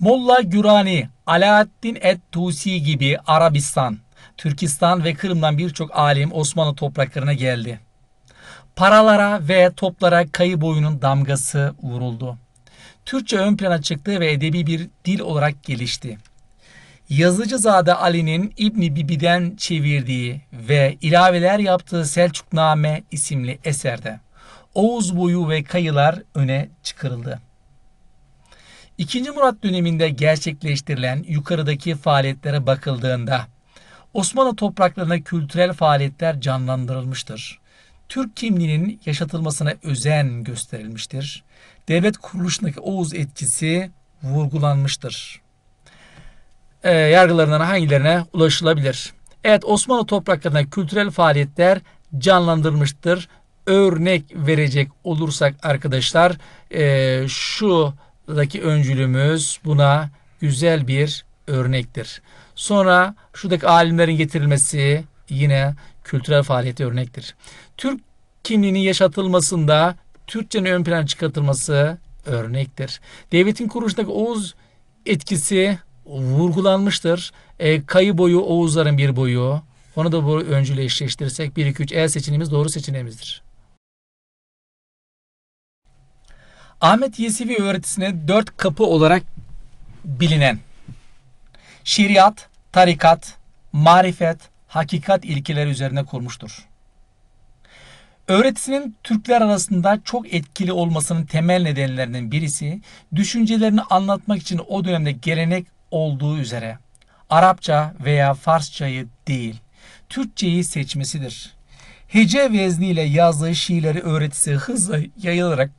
Molla Gürani, Alaaddin et-Tusi gibi Arabistan, Türkistan ve Kırım'dan birçok alim Osmanlı topraklarına geldi. Paralara ve toplara kayı boyunun damgası vuruldu. Türkçe ön plana çıktı ve edebi bir dil olarak gelişti. Yazıcı Zade Ali'nin İbni Bibi'den çevirdiği ve ilaveler yaptığı Selçukname isimli eserde Oğuz boyu ve kayılar öne çıkarıldı. 2. Murat döneminde gerçekleştirilen yukarıdaki faaliyetlere bakıldığında Osmanlı topraklarına kültürel faaliyetler canlandırılmıştır. Türk kimliğinin yaşatılmasına özen gösterilmiştir. Devlet kuruluşundaki Oğuz etkisi vurgulanmıştır. E, yargılarından hangilerine ulaşılabilir? Evet Osmanlı topraklarına kültürel faaliyetler canlandırılmıştır. Örnek verecek olursak arkadaşlar e, şu daki öncülümüz buna güzel bir örnektir. Sonra şuradaki alimlerin getirilmesi yine kültürel faaliyeti örnektir. Türk kimliğinin yaşatılmasında Türkçenin ön plana çıkartılması örnektir. Devletin kuruluşundaki Oğuz etkisi vurgulanmıştır. E, kayı boyu Oğuzların bir boyu. Onu da bu öncüyle eşleştirirsek 1-2-3 E seçeneğimiz doğru seçeneğimizdir. Ahmet Yesevi öğretisine dört kapı olarak bilinen şiriat, tarikat, marifet, hakikat ilkeleri üzerine kurmuştur. Öğretisinin Türkler arasında çok etkili olmasının temel nedenlerinden birisi düşüncelerini anlatmak için o dönemde gelenek olduğu üzere Arapça veya Farsçayı değil Türkçeyi seçmesidir. Hece vezniyle yazdığı şiirleri öğretisi hızla yayılarak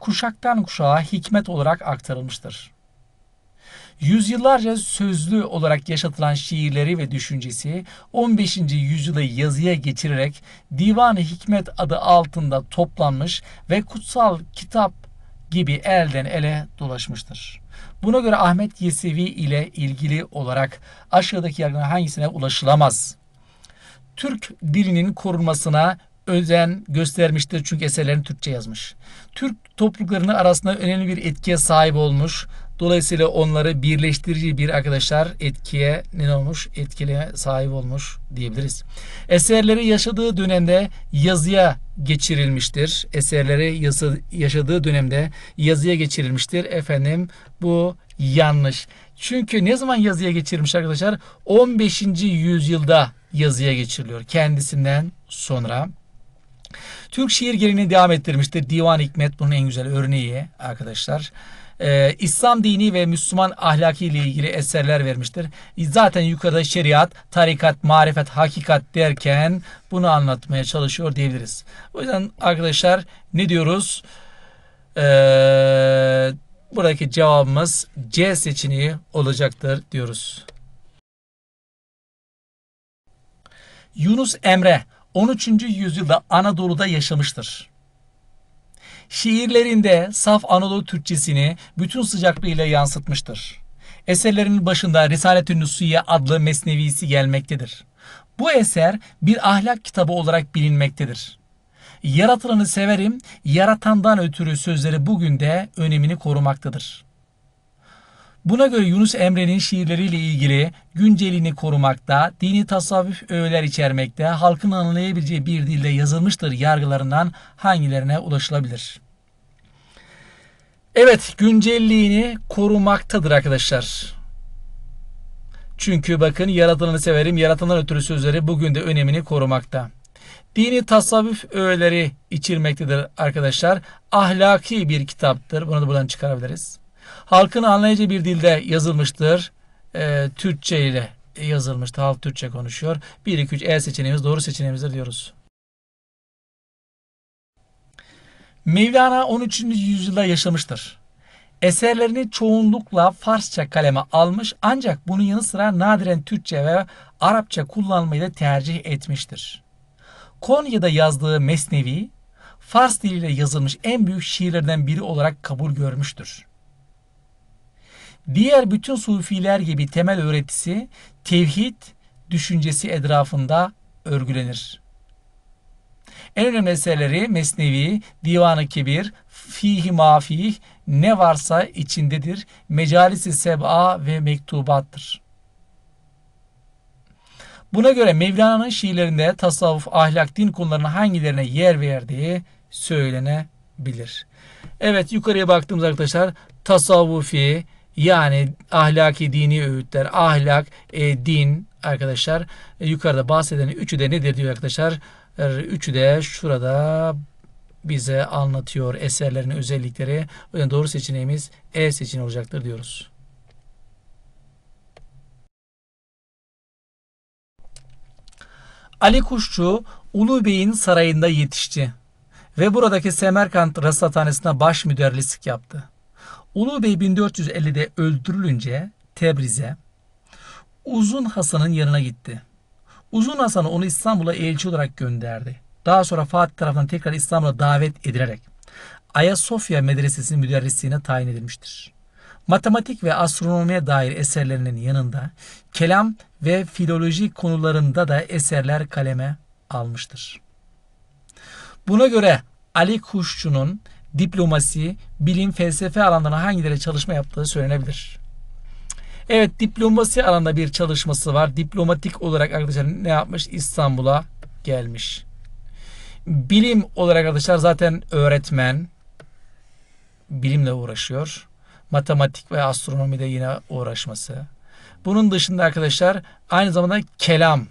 kuşaktan kuşağa hikmet olarak aktarılmıştır. Yüzyıllarca sözlü olarak yaşatılan şiirleri ve düşüncesi 15. yüzyıla yazıya geçirerek Divan-ı Hikmet adı altında toplanmış ve kutsal kitap gibi elden ele dolaşmıştır. Buna göre Ahmet Yesevi ile ilgili olarak aşağıdaki yargının hangisine ulaşılamaz? Türk dilinin korunmasına özen göstermiştir çünkü eserlerini Türkçe yazmış. Türk topluluklarının arasında önemli bir etkiye sahip olmuş. Dolayısıyla onları birleştirici bir arkadaşlar etkiye ne olmuş? Etkileye sahip olmuş diyebiliriz. Eserleri yaşadığı dönemde yazıya geçirilmiştir. Eserleri yazı, yaşadığı dönemde yazıya geçirilmiştir. Efendim bu yanlış. Çünkü ne zaman yazıya geçirilmiş arkadaşlar? 15. yüzyılda yazıya geçiriliyor kendisinden sonra. Türk şiir geleneğini devam ettirmiştir. Divan Hikmet bunun en güzel örneği arkadaşlar. Ee, İslam dini ve Müslüman ahlaki ile ilgili eserler vermiştir. Zaten yukarıda şeriat, tarikat, marifet, hakikat derken bunu anlatmaya çalışıyor diyebiliriz. O yüzden arkadaşlar ne diyoruz? Ee, buradaki cevabımız C seçeneği olacaktır diyoruz. Yunus Emre 13. yüzyılda Anadolu'da yaşamıştır. Şiirlerinde saf Anadolu Türkçesini bütün sıcaklığıyla yansıtmıştır. Eserlerinin başında Risalet-i Nusiye adlı mesnevisi gelmektedir. Bu eser bir ahlak kitabı olarak bilinmektedir. Yaratılanı severim, yaratandan ötürü sözleri bugün de önemini korumaktadır. Buna göre Yunus Emre'nin şiirleriyle ilgili güncelini korumakta, dini tasavvuf öğeler içermekte, halkın anlayabileceği bir dilde yazılmıştır yargılarından hangilerine ulaşılabilir? Evet, güncelliğini korumaktadır arkadaşlar. Çünkü bakın yaratılanı severim, yaratılan ötürü sözleri bugün de önemini korumakta. Dini tasavvuf öğeleri içirmektedir arkadaşlar. Ahlaki bir kitaptır. Bunu da buradan çıkarabiliriz halkın anlayacağı bir dilde yazılmıştır. E, Türkçe ile yazılmıştı. Halk Türkçe konuşuyor. 1, 2, 3 E seçeneğimiz doğru seçeneğimizdir diyoruz. Mevlana 13. yüzyılda yaşamıştır. Eserlerini çoğunlukla Farsça kaleme almış ancak bunun yanı sıra nadiren Türkçe ve Arapça kullanmayı da tercih etmiştir. Konya'da yazdığı Mesnevi, Fars diliyle yazılmış en büyük şiirlerden biri olarak kabul görmüştür. Diğer bütün sufiler gibi temel öğretisi tevhid düşüncesi etrafında örgülenir. En önemli meseleleri Mesnevi, Divan-ı Kebir, Fihi Mafih, ne varsa içindedir, mecalis Seb'a ve Mektubattır. Buna göre Mevlana'nın şiirlerinde tasavvuf, ahlak, din konularının hangilerine yer verdiği söylenebilir. Evet yukarıya baktığımız arkadaşlar tasavvufi, yani ahlaki dini öğütler, ahlak, e, din arkadaşlar. E, yukarıda bahseden üçü de nedir diyor arkadaşlar. E, üçü de şurada bize anlatıyor eserlerin özellikleri. O yüzden doğru seçeneğimiz E seçeneği olacaktır diyoruz. Ali Kuşçu Ulu Bey'in sarayında yetişti ve buradaki Semerkant Rasathanesi'ne baş müderrislik yaptı. Ulu Bey 1450'de öldürülünce Tebriz'e Uzun Hasan'ın yanına gitti. Uzun Hasan onu İstanbul'a elçi olarak gönderdi. Daha sonra Fatih tarafından tekrar İstanbul'a davet edilerek Ayasofya Medresesi'nin müderrisliğine tayin edilmiştir. Matematik ve astronomiye dair eserlerinin yanında kelam ve filoloji konularında da eserler kaleme almıştır. Buna göre Ali Kuşçu'nun diplomasi, bilim, felsefe alanlarına hangileri çalışma yaptığı söylenebilir. Evet diplomasi alanında bir çalışması var. Diplomatik olarak arkadaşlar ne yapmış? İstanbul'a gelmiş. Bilim olarak arkadaşlar zaten öğretmen bilimle uğraşıyor. Matematik ve astronomide yine uğraşması. Bunun dışında arkadaşlar aynı zamanda kelam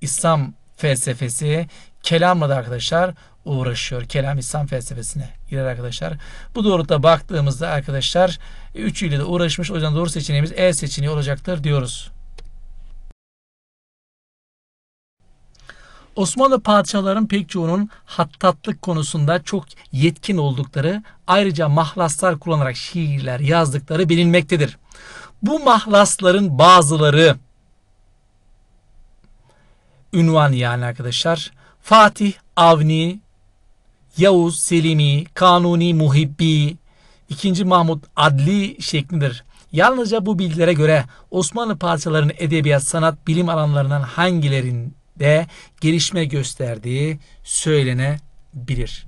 İslam felsefesi kelamla da arkadaşlar uğraşıyor. Kelam İslam felsefesine girer arkadaşlar. Bu doğrultuda baktığımızda arkadaşlar üçüyle de uğraşmış. O yüzden doğru seçeneğimiz E seçeneği olacaktır diyoruz. Osmanlı padişahların pek çoğunun hattatlık konusunda çok yetkin oldukları ayrıca mahlaslar kullanarak şiirler yazdıkları bilinmektedir. Bu mahlasların bazıları ünvan yani arkadaşlar Fatih Avni Yavuz Selimi, Kanuni Muhibbi, 2. Mahmud Adli şeklindedir. Yalnızca bu bilgilere göre Osmanlı parçalarının edebiyat, sanat, bilim alanlarından hangilerinde gelişme gösterdiği söylenebilir.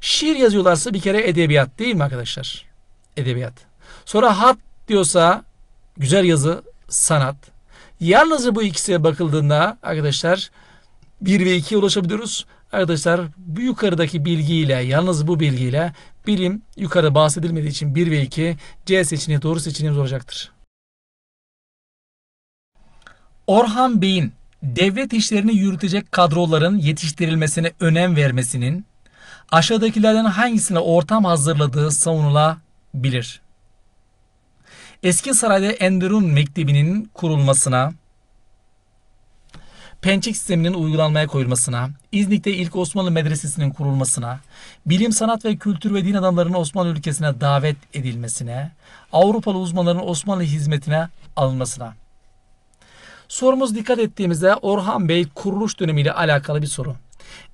Şiir yazıyorlarsa bir kere edebiyat değil mi arkadaşlar? Edebiyat. Sonra hat diyorsa güzel yazı, sanat. Yalnızca bu ikisine bakıldığında arkadaşlar 1 ve 2'ye ulaşabiliyoruz. Arkadaşlar bu yukarıdaki bilgiyle yalnız bu bilgiyle bilim yukarı bahsedilmediği için 1 ve 2 C seçeneği doğru seçeneğimiz olacaktır. Orhan Bey'in devlet işlerini yürütecek kadroların yetiştirilmesine önem vermesinin aşağıdakilerden hangisine ortam hazırladığı savunulabilir? Eski Saray'da Enderun Mektebi'nin kurulmasına, pençik sisteminin uygulanmaya koyulmasına, İznik'te ilk Osmanlı medresesinin kurulmasına, bilim, sanat ve kültür ve din adamlarının Osmanlı ülkesine davet edilmesine, Avrupalı uzmanların Osmanlı hizmetine alınmasına. Sorumuz dikkat ettiğimizde Orhan Bey kuruluş dönemiyle alakalı bir soru.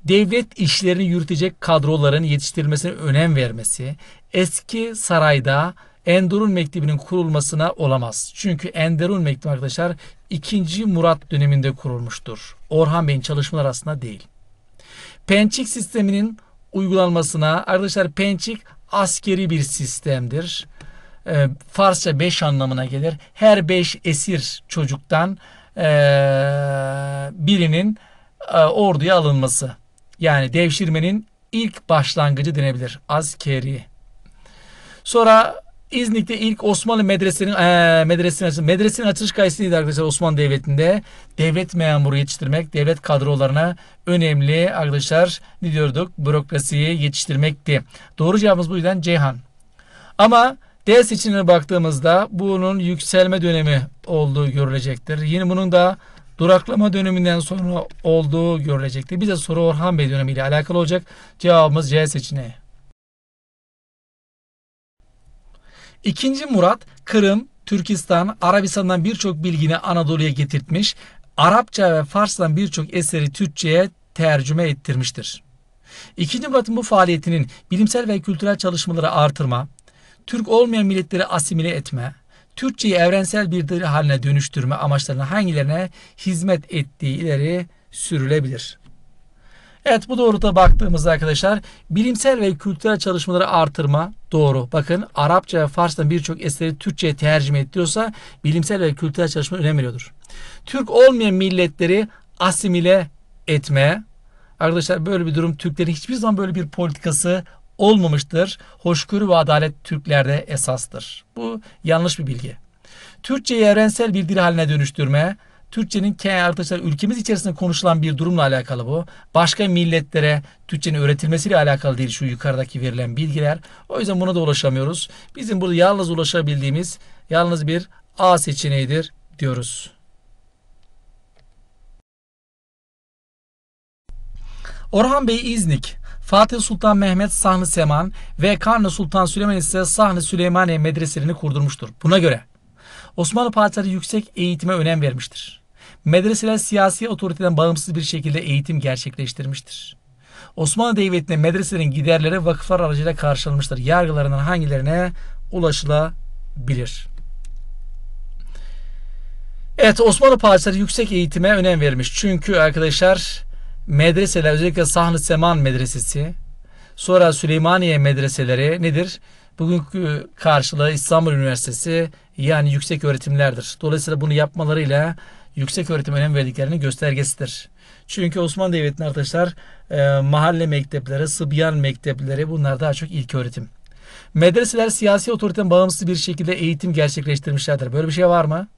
Devlet işlerini yürütecek kadroların yetiştirilmesine önem vermesi, eski sarayda Enderun Mektebi'nin kurulmasına olamaz. Çünkü Enderun Mektebi arkadaşlar 2. Murat döneminde kurulmuştur. Orhan Bey'in çalışmalar aslında değil. Pençik sisteminin uygulanmasına arkadaşlar pençik askeri bir sistemdir. E, Farsça 5 anlamına gelir. Her 5 esir çocuktan e, birinin e, orduya alınması. Yani devşirmenin ilk başlangıcı denebilir. Askeri. Sonra İznik'te ilk Osmanlı medresesinin e, medresinin açılış medresinin açılış gayesiydi arkadaşlar Osmanlı Devleti'nde devlet memuru yetiştirmek, devlet kadrolarına önemli arkadaşlar ne diyorduk? Bürokrasiyi yetiştirmekti. Doğru cevabımız bu yüzden Ceyhan. Ama D seçeneğine baktığımızda bunun yükselme dönemi olduğu görülecektir. Yine bunun da duraklama döneminden sonra olduğu görülecektir. Bize soru Orhan Bey dönemiyle alakalı olacak. Cevabımız C seçeneği. İkinci Murat Kırım, Türkistan, Arabistan'dan birçok bilgini Anadolu'ya getirtmiş, Arapça ve Fars'tan birçok eseri Türkçe'ye tercüme ettirmiştir. İkinci Murat'ın bu faaliyetinin bilimsel ve kültürel çalışmaları artırma, Türk olmayan milletleri asimile etme, Türkçeyi evrensel bir dil haline dönüştürme amaçlarına hangilerine hizmet ettiği ileri sürülebilir. Evet bu doğrultuda baktığımızda arkadaşlar bilimsel ve kültürel çalışmaları artırma, doğru. Bakın Arapça ve Fars'tan birçok eseri Türkçe'ye tercüme ediyorsa bilimsel ve kültürel çalışma önem veriyordur. Türk olmayan milletleri asimile etme. Arkadaşlar böyle bir durum Türklerin hiçbir zaman böyle bir politikası olmamıştır. Hoşgörü ve adalet Türklerde esastır. Bu yanlış bir bilgi. Türkçeyi evrensel bir dil haline dönüştürme, Türkçenin kendi arkadaşlar ülkemiz içerisinde konuşulan bir durumla alakalı bu. Başka milletlere Türkçenin öğretilmesiyle alakalı değil şu yukarıdaki verilen bilgiler. O yüzden buna da ulaşamıyoruz. Bizim burada yalnız ulaşabildiğimiz yalnız bir A seçeneğidir diyoruz. Orhan Bey İznik, Fatih Sultan Mehmet Sahni Seman ve Kanuni Sultan Süleyman ise Sahni Süleymaniye medreselerini kurdurmuştur. Buna göre Osmanlı padişahı yüksek eğitime önem vermiştir medreseler siyasi otoriteden bağımsız bir şekilde eğitim gerçekleştirmiştir. Osmanlı Devleti'nde medreselerin giderleri vakıflar aracıyla karşılanmıştır. yargılarının hangilerine ulaşılabilir? Evet Osmanlı padişahları yüksek eğitime önem vermiş. Çünkü arkadaşlar medreseler özellikle Sahnı Seman Medresesi sonra Süleymaniye Medreseleri nedir? Bugünkü karşılığı İstanbul Üniversitesi yani yüksek öğretimlerdir. Dolayısıyla bunu yapmalarıyla yüksek öğretim önem verdiklerinin göstergesidir. Çünkü Osmanlı Devleti'nin arkadaşlar e, mahalle mektepleri, sıbyan mektepleri bunlar daha çok ilk öğretim. Medreseler siyasi otoriteden bağımsız bir şekilde eğitim gerçekleştirmişlerdir. Böyle bir şey var mı?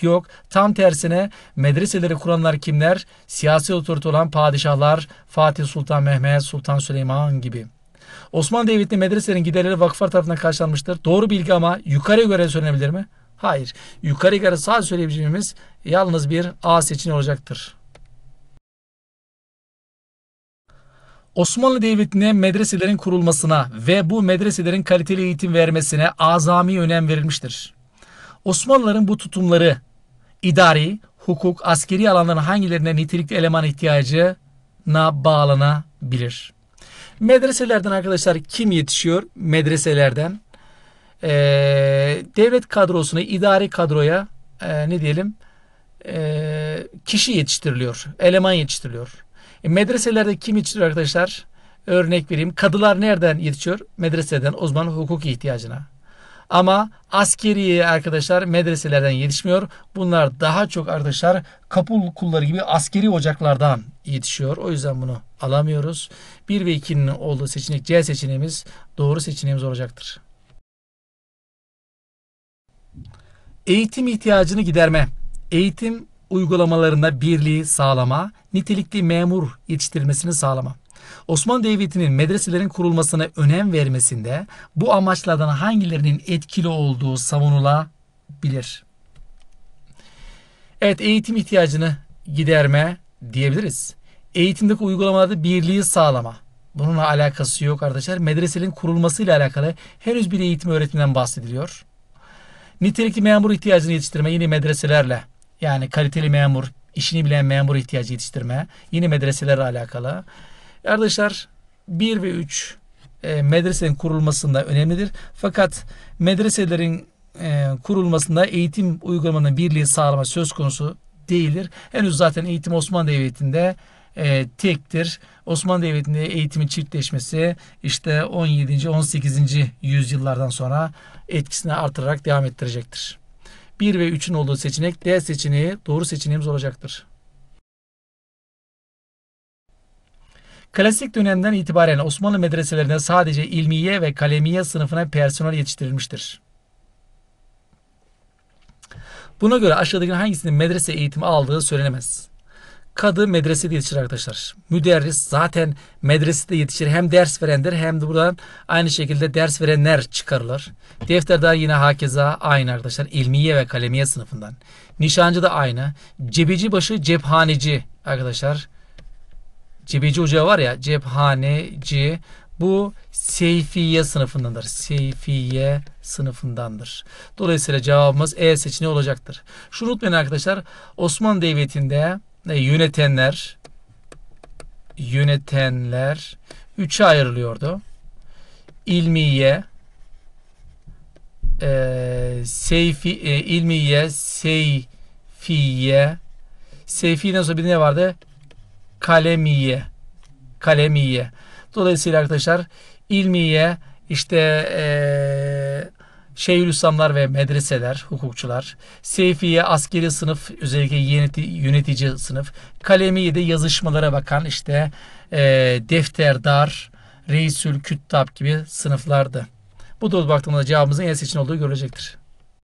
Yok. Tam tersine medreseleri kuranlar kimler? Siyasi otorite olan padişahlar Fatih Sultan Mehmet, Sultan Süleyman gibi. Osmanlı Devleti'nin medreselerin giderleri vakıflar tarafından karşılanmıştır. Doğru bilgi ama yukarıya göre söylenebilir mi? Hayır. Yukarı yukarı sağ söyleyebileceğimiz yalnız bir A seçeneği olacaktır. Osmanlı Devleti'ne medreselerin kurulmasına ve bu medreselerin kaliteli eğitim vermesine azami önem verilmiştir. Osmanlıların bu tutumları idari, hukuk, askeri alanların hangilerine nitelikli eleman ihtiyacına bağlanabilir. Medreselerden arkadaşlar kim yetişiyor? Medreselerden e, devlet kadrosuna, idari kadroya e, ne diyelim e, kişi yetiştiriliyor, eleman yetiştiriliyor. E, medreselerde kim yetiştiriyor arkadaşlar? Örnek vereyim. Kadılar nereden yetişiyor? Medreseden uzman hukuki ihtiyacına. Ama askeri arkadaşlar medreselerden yetişmiyor. Bunlar daha çok arkadaşlar kapul kulları gibi askeri ocaklardan yetişiyor. O yüzden bunu alamıyoruz. 1 ve 2'nin olduğu seçenek C seçeneğimiz doğru seçeneğimiz olacaktır. Eğitim ihtiyacını giderme, eğitim uygulamalarında birliği sağlama, nitelikli memur yetiştirilmesini sağlama. Osmanlı Devleti'nin medreselerin kurulmasına önem vermesinde bu amaçlardan hangilerinin etkili olduğu savunulabilir. Evet eğitim ihtiyacını giderme diyebiliriz. Eğitimdeki uygulamalarda birliği sağlama. Bununla alakası yok arkadaşlar. Medreselerin kurulmasıyla alakalı henüz bir eğitim öğretiminden bahsediliyor. Nitelikli memur ihtiyacını yetiştirme yine medreselerle yani kaliteli memur, işini bilen memur ihtiyacı yetiştirme yine medreselerle alakalı. Arkadaşlar 1 ve 3 e, medresenin kurulmasında önemlidir. Fakat medreselerin e, kurulmasında eğitim uygulamanın birliği sağlama söz konusu değildir. Henüz zaten eğitim Osmanlı Devleti'nde e, tektir. Osmanlı Devleti'nde eğitimin çiftleşmesi işte 17. 18. yüzyıllardan sonra etkisini artırarak devam ettirecektir. 1 ve 3'ün olduğu seçenek D seçeneği doğru seçeneğimiz olacaktır. Klasik dönemden itibaren Osmanlı medreselerinde sadece ilmiye ve kalemiye sınıfına personel yetiştirilmiştir. Buna göre aşağıdaki hangisinin medrese eğitimi aldığı söylenemez. Kadı medresede yetişir arkadaşlar. Müderris zaten medresede yetişir. Hem ders verendir hem de buradan aynı şekilde ders verenler çıkarılır. Defterdar yine hakeza aynı arkadaşlar. İlmiye ve kalemiye sınıfından. Nişancı da aynı. Cebeci başı cephaneci arkadaşlar. Cebeci ocağı var ya cephaneci bu seyfiye sınıfındandır. Seyfiye sınıfındandır. Dolayısıyla cevabımız E seçeneği olacaktır. Şunu unutmayın arkadaşlar. Osmanlı Devleti'nde e, yönetenler yönetenler üçe ayrılıyordu. İlmiye e, seyfi, e, ilmiye seyfiye seyfiye sonra bir ne vardı? Kalemiye kalemiye. Dolayısıyla arkadaşlar ilmiye işte e, Şeyhülislamlar ve medreseler, hukukçular, Seyfiye askeri sınıf, özellikle yönetici, yönetici sınıf, Kalemiye'de yazışmalara bakan işte e, defterdar, reisül küttab gibi sınıflardı. Bu doğru baktığımızda cevabımızın en seçin olduğu görülecektir.